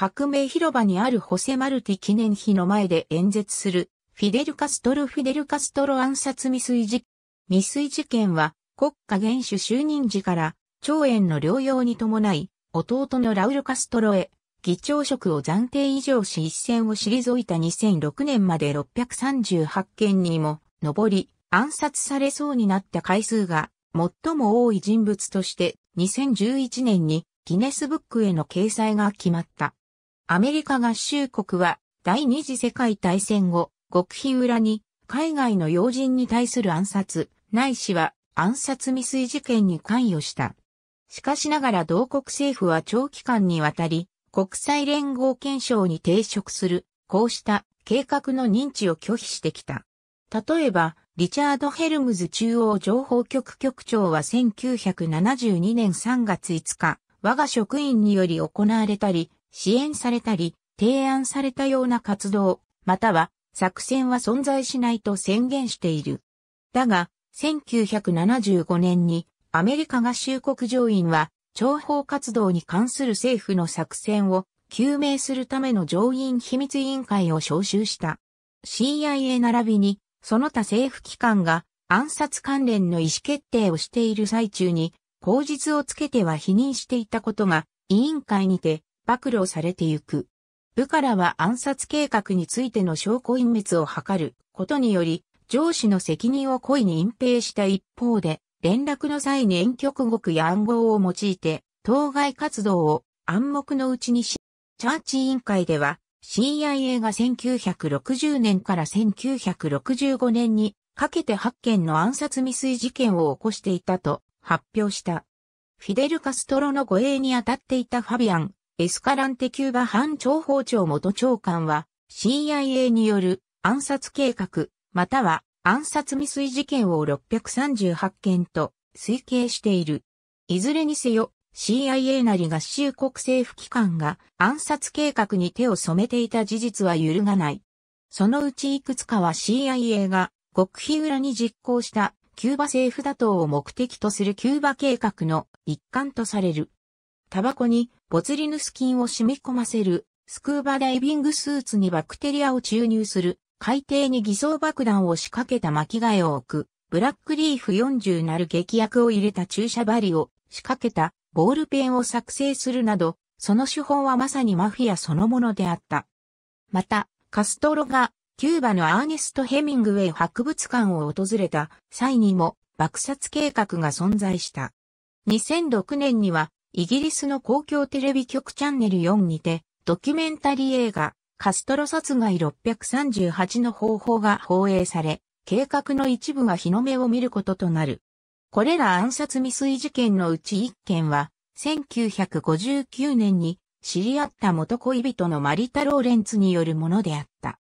革命広場にあるホセ・マルティ記念碑の前で演説する、フィデル・カストロ・フィデル・カストロ暗殺未遂事件。未遂事件は、国家元首就任時から、長縁の療養に伴い、弟のラウル・カストロへ、議長職を暫定以上し一線を退いた2006年まで638件にも上り、暗殺されそうになった回数が最も多い人物として2011年にギネスブックへの掲載が決まった。アメリカ合衆国は第二次世界大戦後、極秘裏に海外の要人に対する暗殺、ないしは暗殺未遂事件に関与した。しかしながら同国政府は長期間にわたり、国際連合憲章に抵触する、こうした計画の認知を拒否してきた。例えば、リチャード・ヘルムズ中央情報局局長は1972年3月5日、我が職員により行われたり、支援されたり、提案されたような活動、または作戦は存在しないと宣言している。だが、1975年にアメリカ合衆国上院は、諜報活動に関する政府の作戦を究明するための上院秘密委員会を招集した。CIA 並びに、その他政府機関が暗殺関連の意思決定をしている最中に、口実をつけては否認していたことが委員会にて暴露されてゆく。部からは暗殺計画についての証拠隠滅を図ることにより、上司の責任を故意に隠蔽した一方で、連絡の際に遠曲国や暗号を用いて、当該活動を暗黙のうちにし、チャーチ委員会では、CIA が1960年から1965年にかけて8件の暗殺未遂事件を起こしていたと発表した。フィデル・カストロの護衛に当たっていたファビアン・エスカランテキューバ反諜報庁元長官は CIA による暗殺計画、または暗殺未遂事件を638件と推計している。いずれにせよ、CIA なり合衆国政府機関が暗殺計画に手を染めていた事実は揺るがない。そのうちいくつかは CIA が極秘裏に実行したキューバ政府打倒を目的とするキューバ計画の一環とされる。タバコにボツリヌス菌を染み込ませる、スクーバダイビングスーツにバクテリアを注入する、海底に偽装爆弾を仕掛けた巻き替えを置く、ブラックリーフ40なる劇薬を入れた注射針を仕掛けたボールペンを作成するなど、その手法はまさにマフィアそのものであった。また、カストロがキューバのアーネスト・ヘミングウェイ博物館を訪れた際にも爆殺計画が存在した。2006年にはイギリスの公共テレビ局チャンネル4にて、ドキュメンタリー映画、カストロ殺害638の方法が放映され、計画の一部が日の目を見ることとなる。これら暗殺未遂事件のうち1件は、1959年に知り合った元恋人のマリタ・ローレンツによるものであった。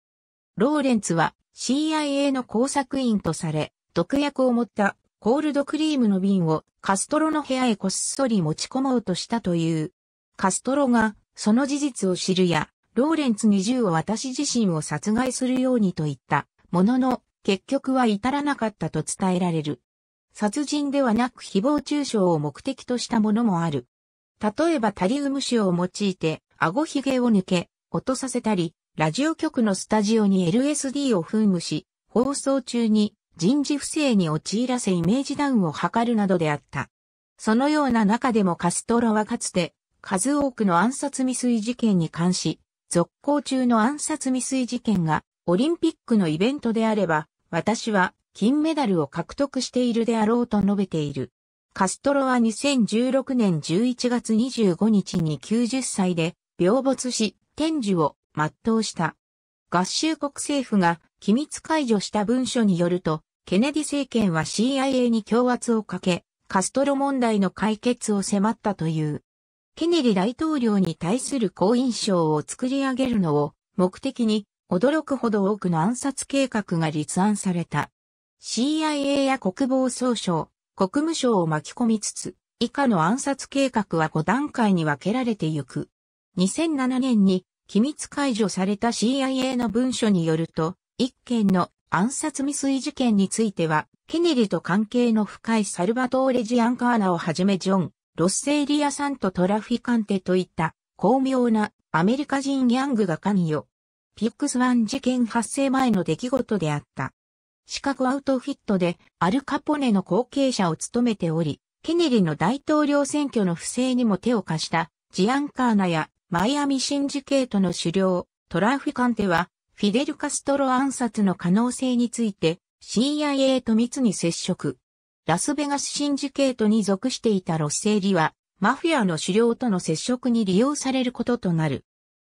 ローレンツは CIA の工作員とされ、毒薬を持ったコールドクリームの瓶をカストロの部屋へこっそり持ち込もうとしたという。カストロがその事実を知るや、ローレンツに銃を私自身を殺害するようにと言った、ものの、結局は至らなかったと伝えられる。殺人ではなく誹謗中傷を目的としたものもある。例えばタリウム塩を用いて、顎ひげを抜け、落とさせたり、ラジオ局のスタジオに LSD を噴霧し、放送中に人事不正に陥らせイメージダウンを図るなどであった。そのような中でもカストロはかつて、数多くの暗殺未遂事件に関し、続行中の暗殺未遂事件がオリンピックのイベントであれば、私は金メダルを獲得しているであろうと述べている。カストロは2016年11月25日に90歳で病没し、天寿を全うした。合衆国政府が機密解除した文書によると、ケネディ政権は CIA に強圧をかけ、カストロ問題の解決を迫ったという。ケネディ大統領に対する好印象を作り上げるのを目的に驚くほど多くの暗殺計画が立案された。CIA や国防総省、国務省を巻き込みつつ、以下の暗殺計画は5段階に分けられていく。2007年に機密解除された CIA の文書によると、一件の暗殺未遂事件については、ケネディと関係の深いサルバトーレ・ジアンカーナをはじめジョン、ロッセイリアさんとトラフィカンテといった巧妙なアメリカ人ギャングが関与。ピックスワン事件発生前の出来事であった。シカゴアウトフィットでアルカポネの後継者を務めており、ケネディの大統領選挙の不正にも手を貸したジアンカーナやマイアミシンジケートの首領、トラフィカンテはフィデル・カストロ暗殺の可能性について CIA と密に接触。ラスベガスシンジケートに属していたロッセーリは、マフィアの狩猟との接触に利用されることとなる。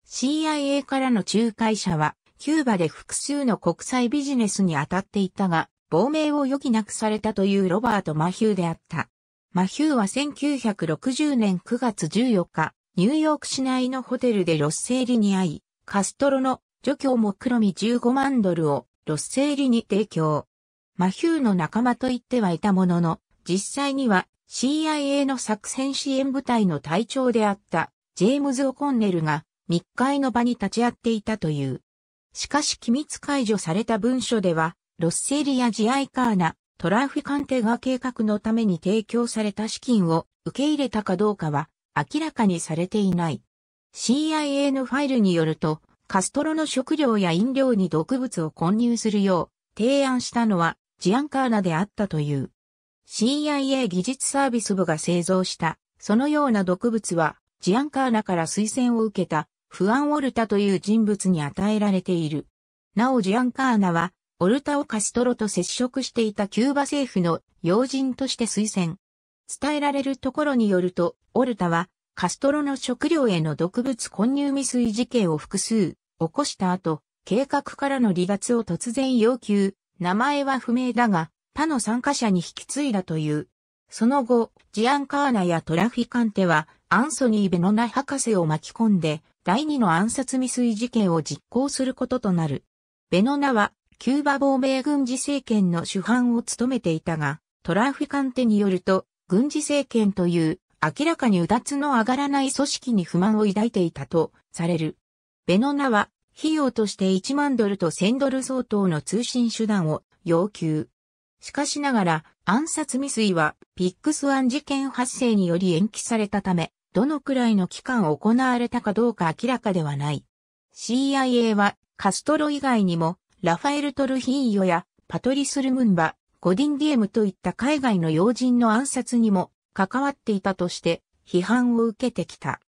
CIA からの仲介者は、キューバで複数の国際ビジネスに当たっていたが、亡命を余儀なくされたというロバート・マヒューであった。マヒューは1960年9月14日、ニューヨーク市内のホテルでロッセーリに会い、カストロの除去も黒み15万ドルをロッセイリに提供。マヒューの仲間と言ってはいたものの、実際には CIA の作戦支援部隊の隊長であったジェームズ・オコンネルが密会の場に立ち会っていたという。しかし機密解除された文書では、ロッセリやジアイカーナ、トラフィカンテが計画のために提供された資金を受け入れたかどうかは明らかにされていない。CIA のファイルによると、カストロの食料や飲料に毒物を混入するよう提案したのはジアンカーナであったという。CIA 技術サービス部が製造したそのような毒物はジアンカーナから推薦を受けたフアン・オルタという人物に与えられている。なおジアンカーナはオルタをカストロと接触していたキューバ政府の要人として推薦。伝えられるところによると、オルタはカストロの食料への毒物混入未遂事件を複数起こした後、計画からの離脱を突然要求、名前は不明だが、他の参加者に引き継いだという。その後、ジアンカーナやトラフィカンテは、アンソニー・ベノナ博士を巻き込んで、第二の暗殺未遂事件を実行することとなる。ベノナは、キューバ亡命軍事政権の主犯を務めていたが、トラフィカンテによると、軍事政権という、明らかにうだつの上がらない組織に不満を抱いていたとされる。ベノナは、費用として1万ドルと1000ドル相当の通信手段を要求。しかしながら、暗殺未遂は、ピックスワン事件発生により延期されたため、どのくらいの期間行われたかどうか明らかではない。CIA は、カストロ以外にも、ラファエル・トルヒーヨや、パトリス・ルムンバ、ゴディン・ディエムといった海外の要人の暗殺にも、関わっていたとして、批判を受けてきた。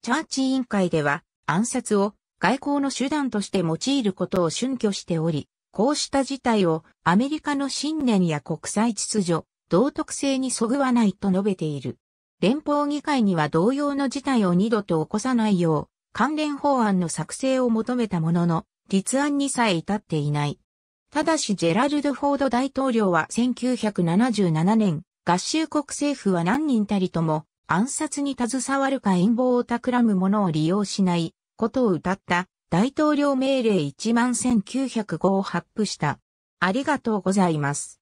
チャーチ委員会では、暗殺を外交の手段として用いることを春虚しており、こうした事態をアメリカの信念や国際秩序、道徳性にそぐわないと述べている。連邦議会には同様の事態を二度と起こさないよう、関連法案の作成を求めたものの、立案にさえ至っていない。ただしジェラルド・フォード大統領は1977年、合衆国政府は何人たりとも暗殺に携わるか陰謀を企む者を利用しないことを歌った大統領命令1万1905を発布した。ありがとうございます。